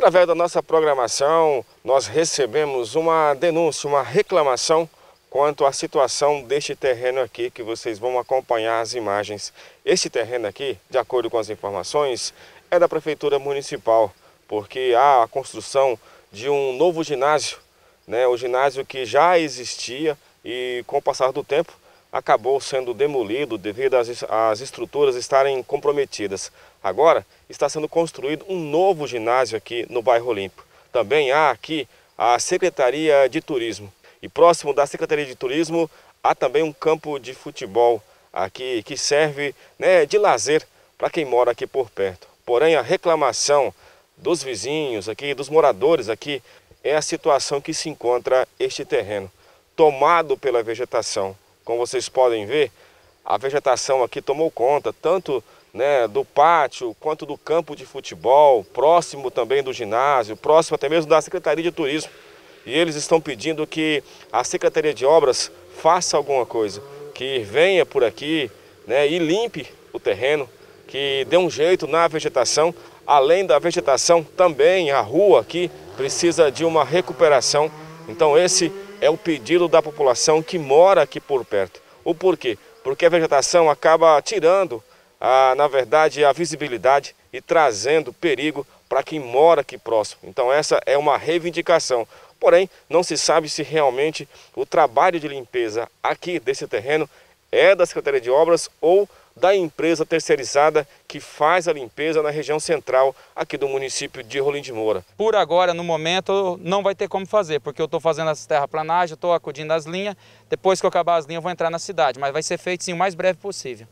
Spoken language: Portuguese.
Através da nossa programação, nós recebemos uma denúncia, uma reclamação quanto à situação deste terreno aqui, que vocês vão acompanhar as imagens. Este terreno aqui, de acordo com as informações, é da Prefeitura Municipal, porque há a construção de um novo ginásio, né, o ginásio que já existia e com o passar do tempo acabou sendo demolido devido às, às estruturas estarem comprometidas. Agora está sendo construído um novo ginásio aqui no bairro Olímpico. Também há aqui a Secretaria de Turismo. E próximo da Secretaria de Turismo há também um campo de futebol aqui que serve né, de lazer para quem mora aqui por perto. Porém, a reclamação dos vizinhos aqui, dos moradores aqui, é a situação que se encontra este terreno, tomado pela vegetação. Como vocês podem ver, a vegetação aqui tomou conta tanto né, do pátio quanto do campo de futebol, próximo também do ginásio, próximo até mesmo da Secretaria de Turismo. E eles estão pedindo que a Secretaria de Obras faça alguma coisa, que venha por aqui né, e limpe o terreno, que dê um jeito na vegetação. Além da vegetação, também a rua aqui precisa de uma recuperação. Então esse é o pedido da população que mora aqui por perto. O porquê? Porque a vegetação acaba tirando, a, na verdade, a visibilidade e trazendo perigo para quem mora aqui próximo. Então essa é uma reivindicação. Porém, não se sabe se realmente o trabalho de limpeza aqui desse terreno é da Secretaria de Obras ou da empresa terceirizada que faz a limpeza na região central aqui do município de Rolim de Moura. Por agora, no momento, não vai ter como fazer, porque eu estou fazendo as terraplanagens, estou acudindo as linhas, depois que eu acabar as linhas eu vou entrar na cidade, mas vai ser feito sim o mais breve possível.